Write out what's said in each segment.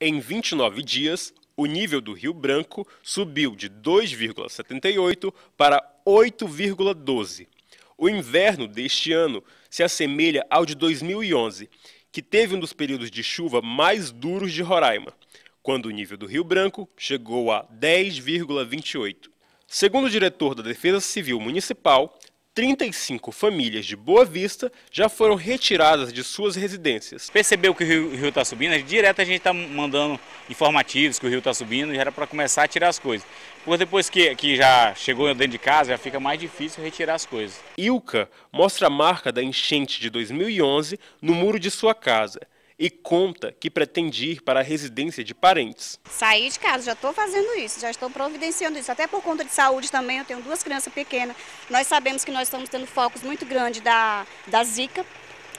Em 29 dias, o nível do Rio Branco subiu de 2,78 para 8,12. O inverno deste ano se assemelha ao de 2011, que teve um dos períodos de chuva mais duros de Roraima, quando o nível do Rio Branco chegou a 10,28. Segundo o diretor da Defesa Civil Municipal, 35 famílias de Boa Vista já foram retiradas de suas residências. Percebeu que o rio está subindo, é direto a gente está mandando informativos que o rio está subindo, e era para começar a tirar as coisas. Porque depois que, que já chegou dentro de casa, já fica mais difícil retirar as coisas. Ilka mostra a marca da enchente de 2011 no muro de sua casa e conta que pretende ir para a residência de parentes. Saí de casa, já estou fazendo isso, já estou providenciando isso. Até por conta de saúde também, eu tenho duas crianças pequenas. Nós sabemos que nós estamos tendo focos muito grandes da, da zika,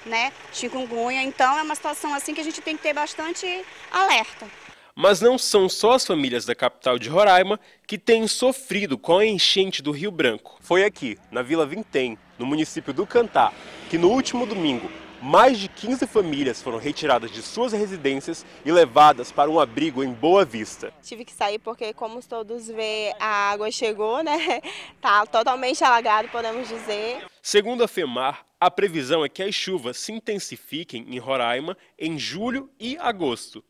né, chikungunya. Então é uma situação assim que a gente tem que ter bastante alerta. Mas não são só as famílias da capital de Roraima que têm sofrido com a enchente do Rio Branco. Foi aqui, na Vila Vintém, no município do Cantá, que no último domingo mais de 15 famílias foram retiradas de suas residências e levadas para um abrigo em Boa Vista. Tive que sair porque, como todos vê, a água chegou, né? Tá totalmente alagado, podemos dizer. Segundo a FEMAR, a previsão é que as chuvas se intensifiquem em Roraima em julho e agosto.